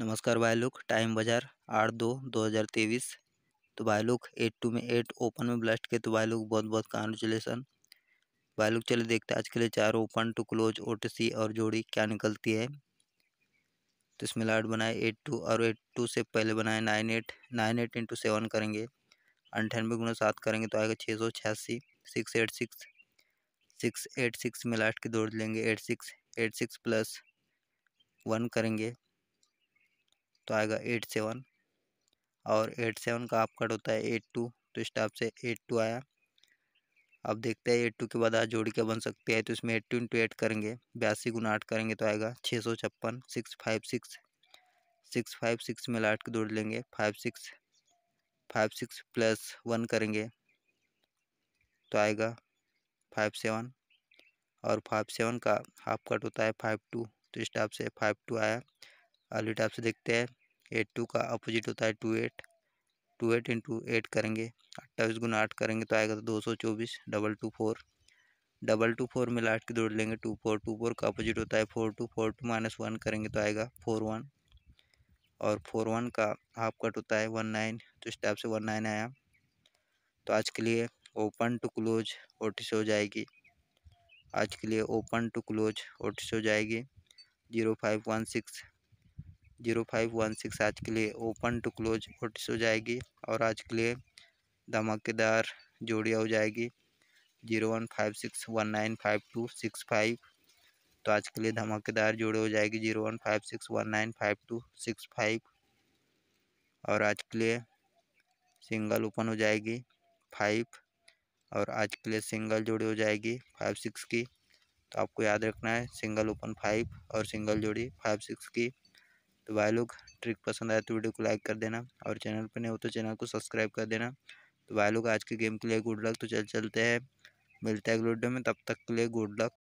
नमस्कार बायलुक टाइम बाजार आठ दो दो हज़ार तेईस तो भाई लोग एट टू में एट ओपन में ब्लास्ट के तो बायलुक बहुत बहुत कॉन्ग्रेचुलेसन बायलुक चले देखते हैं आज के लिए चार ओपन टू क्लोज ओ और जोड़ी क्या निकलती है तो इसमें लाट बनाए एट टू और एट टू से पहले बनाए nine eight nine eight into seven करेंगे अंठानवे गुना सात करेंगे तो आएगा छः सौ छियासी six eight six six eight six में लास्ट की दौड़ लेंगे eight six eight six plus one करेंगे तो आएगा एट सेवन और एट सेवन का कट होता है एट टू तो इस टाइप से एट टू आया अब देखते हैं एट टू के बाद आज जोड़ी क्या बन सकती है तो इसमें एट टू इंटू एट करेंगे बयासी गुना आठ करेंगे तो आएगा छः सौ छप्पन six five six six five six में लाट के जोड़ लेंगे five six five six plus one करेंगे तो आएगा फाइव सेवन और फाइव सेवन का हाफ कट होता है फाइव टू तो इस टाइप से फाइव टू आया आलू टाइप से देखते हैं एट टू का अपोजिट होता है two eight two eight into eight करेंगे अट्ठाईस गुना आठ करेंगे तो आएगा तो दो सौ चौबीस double two four double two four में लास्ट की दौड़ लेंगे टू फोर टू फोर का अपोजिट होता है four two four two minus one करेंगे तो आएगा फोर वन और फोर वन का हाफ कट होता है वन नाइन तो इस टाइप से वन नाइन आया तो आज के लिए ओपन टू क्लोज ओटिस हो जाएगी आज के लिए ओपन टू क्लोज ओटिस हो जाएगी zero five one six zero five one six आज के लिए ओपन टू क्लोज नोटिस हो जाएगी और आज के लिए धमाकेदार जोड़िया हो जाएगी zero one five six one nine five two six five तो आज के लिए धमाकेदार जोड़े हो जाएगी zero one five six one nine five two six five और आज के लिए सिंगल ओपन हो जाएगी फाइव और आज के लिए सिंगल जोड़ी हो जाएगी फाइव सिक्स की तो आपको याद रखना है सिंगल ओपन फाइव और सिंगल जोड़ी फाइव सिक्स की तो भाई लोग ट्रिक पसंद आए तो वीडियो को लाइक कर देना और चैनल पर नहीं हो तो चैनल को सब्सक्राइब कर देना तो भाई लोग आज के गेम के लिए गुड लक तो चल चलते हैं मिलते हैं अगले वीडियो में तब तक के लिए गुड लक